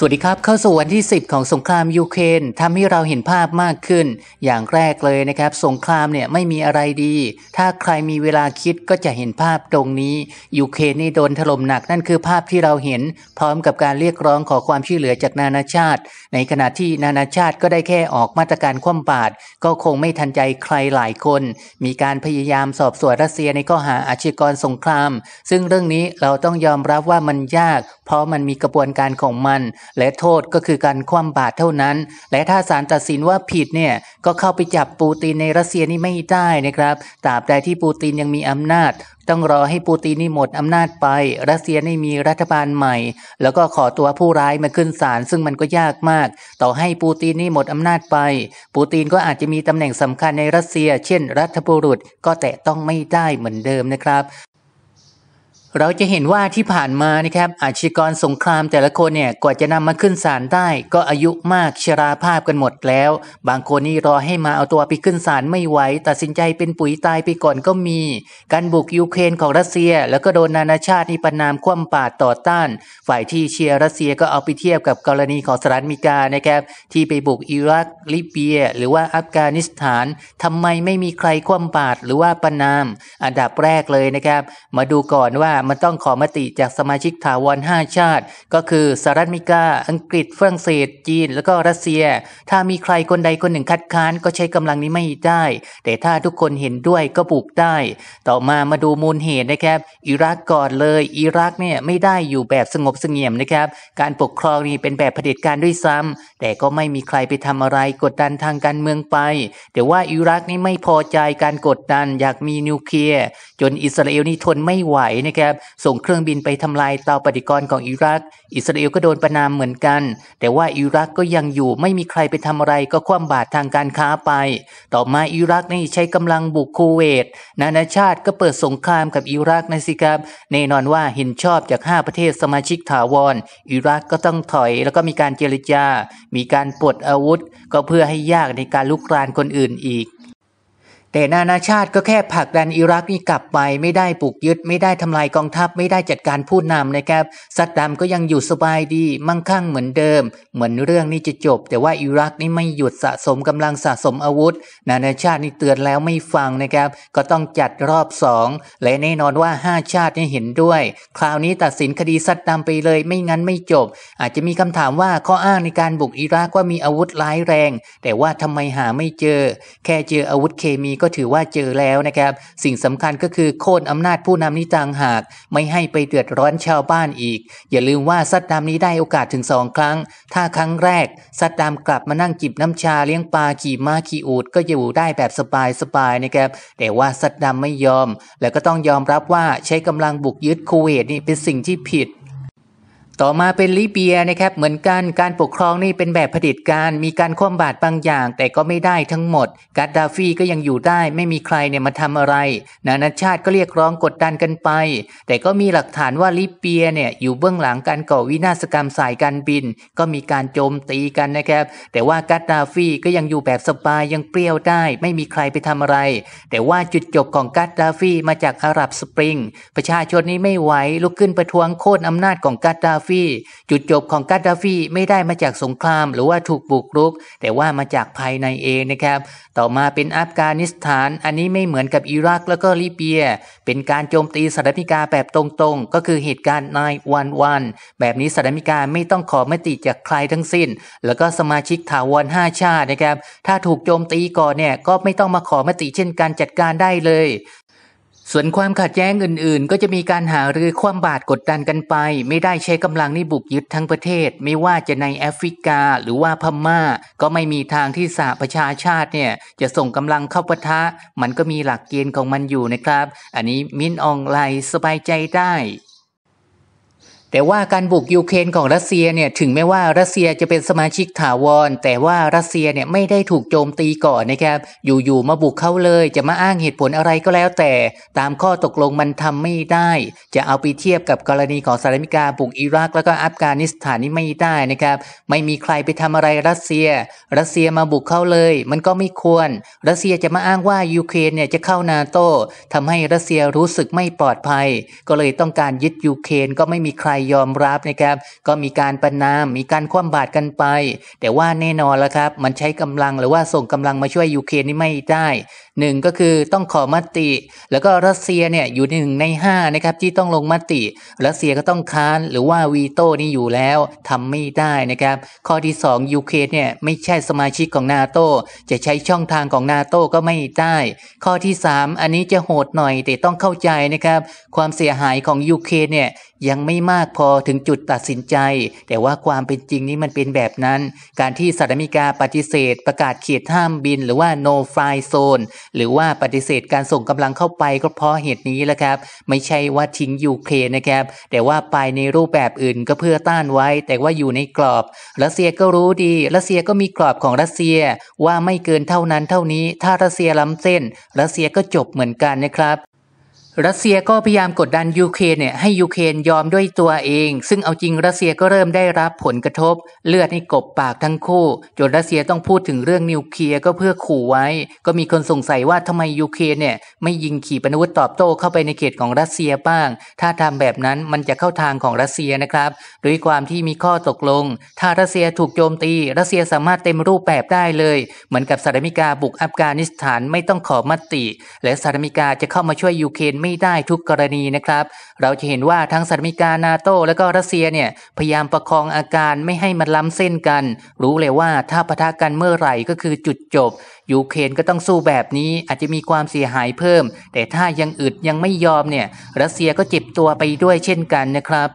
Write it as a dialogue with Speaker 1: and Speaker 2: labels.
Speaker 1: สวัสดีครับเข้าสู่วันที่10ของสงครามยูเครนทำให้เราเห็นภาพมากขึ้น อย่างแรกเลยนะครับ สงครามเนี่ยไม่มีอะไรดี ถ้าใครมีเวลาคิดก็จะเห็นภาพตรงนี้ยูเครนนี่โดนถล่มหนักนั่นคือภาพที่เราเห็น พร้อมกับการเรียกร้องขอความช่วยเหลือจากนานาชาติ ในขณะที่นานาชาติก็ได้แค่ออกมาตรการคว่ำบาตรก็คงไม่ทันใจใครหลายคน มีการพยายามสอบสวนรัสเซีย ในข้อหาอาชญากรสงคราม ซึ่งเรื่องนี้เราต้องยอมรับว่ามันยาก เพราะมันมีกระบวนการของมันและโทษก็คือการคว่ำบาตรเท่านั้น และถ้าศาลตัดสินว่าผิดเนี่ยก็เข้าไปจับปูตินในรัสเซียนี่ไม่ได้นะครับ ตราบใดที่ปูตินยังมีอำนาจ ต้องรอให้ปูตินนี่หมดอำนาจไปรัสเซียนี่มีรัฐบาลใหม่แล้วก็ขอตัวผู้ร้ายมาขึ้นศาลซึ่งมันก็ยากมาก ต่อให้ปูตินนี่หมดอำนาจไป ปูตินก็อาจจะมีตำแหน่งสำคัญในรัสเซีย เช่น รัฐบุรุษก็แตะต้องไม่ได้เหมือนเดิมนะครับเราจะเห็นว่าที่ผ่านมานะครับอาชีกรสงครามแต่ละคนเนี่ยกว่าจะนำมาขึ้นศาลได้ ก็อายุมากชราภาพกันหมดแล้ว บางคนนี่รอให้มาเอาตัวไปขึ้นศาลไม่ไหวตัดสินใจเป็นปุ๋ยตายไปก่อนก็มี การบุกยูเครนของรัสเซีย แล้วก็โดนนานาชาตินี่ประนามคว่ำบาตรต่อต้าน ฝ่ายที่เชียร์รัสเซียก็เอาไปเทียบกับกรณีของสหรัฐอเมริกานะครับที่ไปบุกอิรักลิเบีย หรือว่าอัฟกานิสถาน ทำไมไม่มีใครคว่ำบาตรหรือว่าประนาม อันดับแรกเลยนะครับ มาดูก่อนว่ามันต้องขอมติจากสมาชิกถาวร5ชาติ ก็คือสหรัฐอเมริกา อังกฤษ ฝรั่งเศส จีนแล้วก็รัสเซีย ถ้ามีใครคนใดคนหนึ่งคัดค้านก็ใช้กำลังนี้ไม่ได้ แต่ถ้าทุกคนเห็นด้วยก็ปลูกได้ ต่อมามาดูมูลเหตุนะครับ อิรักก่อนเลย อิรักเนี่ยไม่ได้อยู่แบบสงบเสงี่ยมนะครับ การปกครองนี่เป็นแบบเผด็จการด้วยซ้ำ แต่ก็ไม่มีใครไปทำอะไรกดดันทางการเมืองไป แต่ว่าอิรักนี่ไม่พอใจการกดดันอยากมีนิวเคลียร์ จนอิสราเอลนี่ทนไม่ไหวนะครับบส่งเครื่องบินไปทำลายเตาปฏิกรณ์ของอิรัก อิสราเอลก็โดนประนามเหมือนกัน แต่ว่าอิรักก็ยังอยู่ไม่มีใครไปทำอะไร ก็คว่ำบาตรทางการค้าไป ต่อมาอิรักนี่ใช้กำลังบุกคูเวต นานาชาติก็เปิดสงครามกับอิรักนะสิครับแน่นอนว่าเห็นชอบจาก 5 ประเทศสมาชิกถาวรออิรักก็ต้องถอยแล้วก็มีการเจรจา มีการปลดอาวุธ ก็เพื่อให้ยากในการลุกรานคนอื่นอีกแต่นานาชาติก็แค่ผลักดันอิรักนี่กลับไป ไม่ได้ปลุกยึดไม่ได้ทำลายกองทัพไม่ได้จัดการผู้นำนะครับซัดดัมก็ยังอยู่สบายดี มั่งคั่งเหมือนเดิม เหมือนเรื่องนี้จะจบ แต่ว่าอิรักนี่ไม่หยุดสะสมกำลังสะสมอาวุธ นานาชาตินี่เตือนแล้วไม่ฟังนะครับ ก็ต้องจัดรอบสอง และแน่นอนว่า5ชาตินี่เห็นด้วยคราวนี้ตัดสินคดีซัดดัมไปเลย ไม่งั้นไม่จบ อาจจะมีคำถามว่าข้ออ้างในการบุกอิรักว่ามีอาวุธร้ายแรง แต่ว่าทำไมหาไม่เจอ แค่เจออาวุธเคมีก็ถือว่าเจอแล้วนะครับ สิ่งสำคัญก็คือโค่นอำนาจผู้นำนี้ต่างหาก ไม่ให้ไปเดือดร้อนชาวบ้านอีก อย่าลืมว่าซัดดามนี้ได้โอกาสถึงสองครั้ง ถ้าครั้งแรกซัดดามกลับมานั่งจิบน้ำชาเลี้ยงปลาขี่ม้าขี่อูด ก็อยู่ได้แบบสบายสบายนะครับแต่ว่าซัดดามไม่ยอม แล้วก็ต้องยอมรับว่าใช้กำลังบุกยึดคูเวตนี่เป็นสิ่งที่ผิดต่อมาเป็นลิเบียนะครับเหมือนกันการปกครองนี่เป็นแบบเผด็จการมีการคว่ำบาตรบางอย่างแต่ก็ไม่ได้ทั้งหมดกาดดาฟีก็ยังอยู่ได้ไม่มีใครเนี่ยมาทำอะไร นานาชาติก็เรียกร้องกดดันกันไป แต่ก็มีหลักฐานว่าลิเบียเนี่ยอยู่เบื้องหลังการก่อวินาศกรรมสายการบิน ก็มีการโจมตีกันนะครับแต่ว่ากาดดาฟีก็ยังอยู่แบบสบายยังเปรี้ยวได้ไม่มีใครไปทำอะไร แต่ว่าจุดจบของกาดดาฟีมาจากอาหรับสปริงประชาชนนี้ไม่ไหวลุกขึ้นประท้วงโค่นอำนาจของกาดาฟฟีจุดจบของกาดาฟีไม่ได้มาจากสงครามหรือว่าถูกบุกรุก แต่ว่ามาจากภายในเองนะครับ ต่อมาเป็นอัฟกานิสถาน อันนี้ไม่เหมือนกับอิรักแล้วก็ลิเบีย เป็นการโจมตีสหรัฐอเมริกาแบบตรงๆ ก็คือเหตุการณ์นายวันวันแบบนี้สหรัฐอเมริกาไม่ต้องขอมติจากใครทั้งสิ้น แล้วก็สมาชิกถาวรห้าชาตินะครับ ถ้าถูกโจมตีก่อนเนี่ยก็ไม่ต้องมาขอมติเช่นการจัดการได้เลยส่วนความขัดแย้งอื่นๆ ก็จะมีการหารือความบาดกดดันกันไป ไม่ได้ใช้กำลังนี่บุกยึดทั้งประเทศ ไม่ว่าจะในแอฟริกาหรือว่าพมา่า ก็ไม่มีทางที่สหประชาชาติเนี่ย จะส่งกำลังเข้าปะทะมันก็มีหลักเกณฑ์ของมันอยู่นะครับ อันนี้มินออนไลน์สบายใจได้แต่ว่าการบุกยูเครนของรัสเซียเนี่ยถึงแม้ว่ารัสเซียจะเป็นสมาชิกถาวรแต่ว่ารัสเซียเนี่ยไม่ได้ถูกโจมตีก่อนนะครับอยู่ๆมาบุกเข้าเลย จะมาอ้างเหตุผลอะไรก็แล้ว แต่ ตามข้อตกลงมันทำไม่ได้ จะเอาไปเทียบกับกรณีของสหรัฐอเมริกาบุกอิรักแล้วก็อัฟกานิสถานนี่ไม่ได้นะครับไม่มีใครไปทำอะไรรัสเซีย รัสเซียมาบุกเข้าเลยมันก็ไม่ควร รัสเซียจะมาอ้างว่ายูเครนเนี่ยจะเข้านาโต้ทาให้รัสเซียรู้สึกไม่ปลอดภัย ก็เลยต้องการยึดยูเครนก็ไม่มีใครยอมรับนะครับ ก็มีการประนาม มีการคว่ำบาตรกันไป แต่ว่าแน่นอนแล้วครับ มันใช้กำลังหรือว่าส่งกำลังมาช่วยยูเครนนี่ไม่ได้หนึ่งก็คือต้องขอมติ แล้วก็รัสเซียเนี่ยอยู่หนึ่งในห้านะครับ ที่ต้องลงมติ รัสเซียก็ต้องค้านหรือว่าวีโต้นี่อยู่แล้วทำไม่ได้นะครับ ข้อที่ 2ยูเครนเนี่ยไม่ใช่สมาชิกของนาโต้จะใช้ช่องทางของนาโต้ก็ไม่ได้ ข้อที่ 3 อันนี้จะโหดหน่อยแต่ต้องเข้าใจนะครับความเสียหายของยูเครนเนี่ยยังไม่มากพอถึงจุดตัดสินใจ แต่ว่าความเป็นจริงนี้มันเป็นแบบนั้น การที่สหรัฐอเมริกาปฏิเสธประกาศเขตห้ามบิน หรือว่า no fly zone หรือว่าปฏิเสธการส่งกำลังเข้าไปก็เพราะเหตุนี้แหละครับ ไม่ใช่ว่าทิ้งยูเครนนะครับ แต่ว่าไปในรูปแบบอื่นก็เพื่อต้านไว้แต่ว่าอยู่ในกรอบรัสเซียก็รู้ดีรัสเซียก็มีกรอบของรัสเซีย ว่าไม่เกินเท่านั้นเท่านี้ ถ้ารัสเซียล้ำเส้นรัสเซียก็จบเหมือนกันนะครับรัสเซียก็พยายามกดดันยูเครนเนี่ยให้ยูเครนยอมด้วยตัวเอง ซึ่งเอาจริงรัสเซียก็เริ่มได้รับผลกระทบ เลือดนกบปากทั้งคู่ จนรัสเซียต้องพูดถึงเรื่องนิวเคลียร์ก็เพื่อขู่ไว้ ก็มีคนสงสัยว่าทำไมยูเครนเนี่ยไม่ยิงขีปนาวุธตอบโต้เข้าไปในเขตของรัสเซียบ้าง ถ้าทำแบบนั้นมันจะเข้าทางของรัสเซียนะครับ ด้วยความที่มีข้อตกลง ถ้ารัสเซียถูกโจมตีรัสเซียสามารถเต็มรูปแบบได้เลย เหมือนกับสหรัฐอเมริกาบุกอัฟกานิสถานไม่ต้องขอมติ และสหรัฐอเมริกาจะเข้ามาช่วยยูเครนไไม่ได้ทุกกรณีนะครับ เราจะเห็นว่าทั้งสหรัฐอเมริกานาโต้และก็รัสเซียเนี่ย พยายามประคองอาการไม่ให้มันล้ำเส้นกัน รู้เลยว่าถ้าปะทะกันเมื่อไหร่ก็คือจุดจบยูเครนก็ต้องสู้แบบนี้อาจจะมีความเสียหายเพิ่ม แต่ถ้ายังอึดยังไม่ยอมเนี่ย รัสเซียก็เจ็บตัวไปด้วยเช่นกันนะครับ